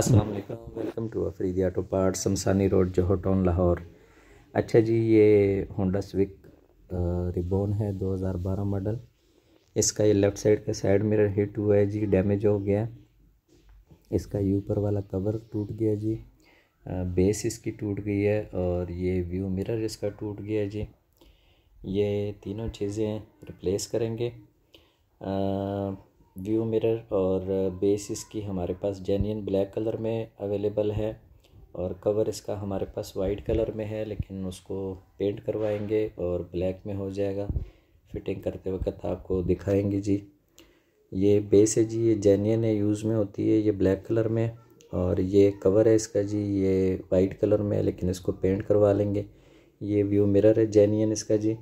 अस्सलाम वालेकुम welcome to Afridi auto part Shamsani road Johar town Lahore अच्छा जी ये होंडा स्विक रिबोन है 2012 मॉडल इसका ये लेफ़्ट साइड का साइड मिरर हिट हुआ है जी डैमेज हो गया इसका ये ऊपर वाला कवर टूट गया जी बेस इसकी टूट गई है और ये व्यू मिरर इसका टूट गया जी ये तीनों चीज़ें रिप्लेस करेंगे आ, व्यू मिरर और बेस इसकी हमारे पास जेन्यन ब्लैक कलर में अवेलेबल है और कवर इसका हमारे पास वाइट कलर में है लेकिन उसको पेंट करवाएंगे और ब्लैक में हो जाएगा फिटिंग करते वक्त आपको दिखाएंगे जी ये बेस है जी ये जेन्यन है यूज़ में होती है ये ब्लैक कलर में और ये कवर है इसका जी ये वाइट कलर में है लेकिन इसको पेंट करवा लेंगे ये व्यू मिरर है जेन्यन इसका जी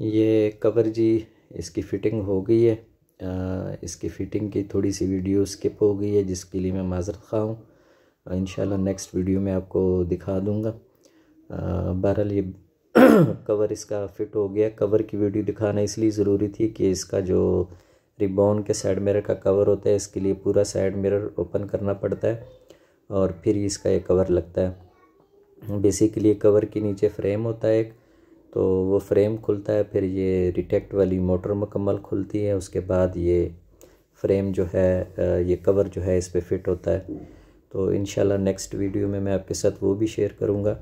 ये कवर जी इसकी फ़िटिंग हो गई है आ, इसकी फ़िटिंग की थोड़ी सी वीडियो स्किप हो गई है जिसके लिए मैं माजर खा हूँ इन नेक्स्ट वीडियो में आपको दिखा दूँगा बहरहाल ये कवर इसका फिट हो गया कवर की वीडियो दिखाना इसलिए ज़रूरी थी कि इसका जो रिबॉन के साइड मिरर का कवर होता है इसके लिए पूरा साइड मिरर ओपन करना पड़ता है और फिर इसका ये कवर लगता है बेसिकली कवर के नीचे फ्रेम होता है एक तो वो फ्रेम खुलता है फिर ये रिटेक्ट वाली मोटर मुकम्मल खुलती है उसके बाद ये फ्रेम जो है ये कवर जो है इस पर फिट होता है तो इन नेक्स्ट वीडियो में मैं आपके साथ वो भी शेयर करूँगा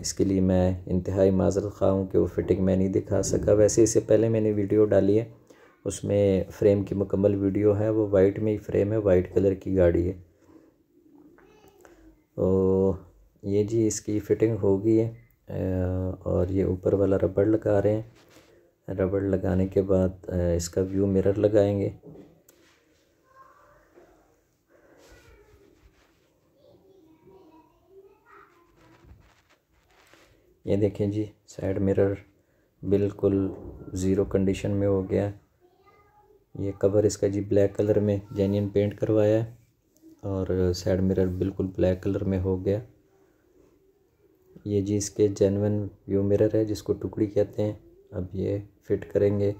इसके लिए मैं इंतहाई माजर खा हूँ कि वो फिटिंग मैं नहीं दिखा सका वैसे इससे पहले मैंने वीडियो डाली है उसमें फ़्रेम की मुकम्मल वीडियो है वो वाइट में ही फ्रेम है वाइट कलर की गाड़ी है तो ये जी इसकी फ़िटिंग होगी है और ये ऊपर वाला रबड़ लगा रहे हैं रबड़ लगाने के बाद इसका व्यू मिरर लगाएंगे ये देखें जी साइड मिरर बिल्कुल ज़ीरो कंडीशन में हो गया ये कवर इसका जी ब्लैक कलर में जेन्यन पेंट करवाया है और साइड मिरर बिल्कुल ब्लैक कलर में हो गया ये जी इसके जेनवन व्यू मिरर है जिसको टुकड़ी कहते हैं अब ये फिट करेंगे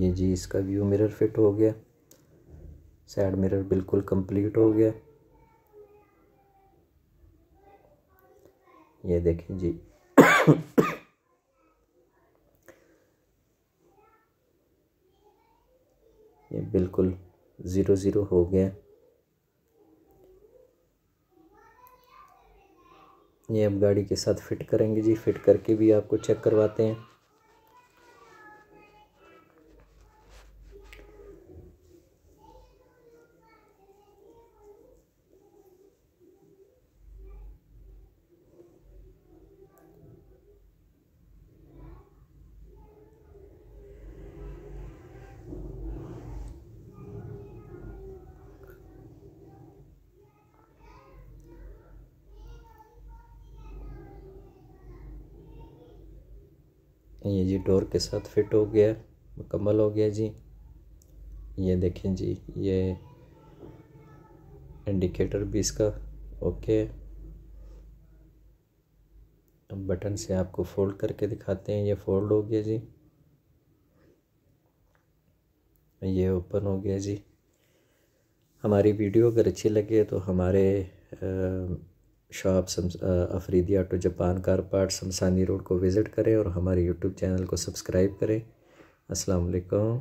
ये जी इसका व्यू मिरर फिट हो गया साइड मिरर बिल्कुल कंप्लीट हो गया ये देखें जी ये बिल्कुल ज़ीरो ज़ीरो हो गया ये अब गाड़ी के साथ फिट करेंगे जी फिट करके भी आपको चेक करवाते हैं हैं ये जी डोर के साथ फिट हो गया मुकम्मल हो गया जी ये देखें जी ये इंडिकेटर भी इसका ओके बटन से आपको फोल्ड करके दिखाते हैं ये फोल्ड हो गया जी ये ओपन हो गया जी हमारी वीडियो अगर अच्छी लगे तो हमारे आ, shop Afridi auto Japan car part Shamsani road को विज़िट करें और हमारे यूट्यूब चैनल को सब्सक्राइब करें असलकम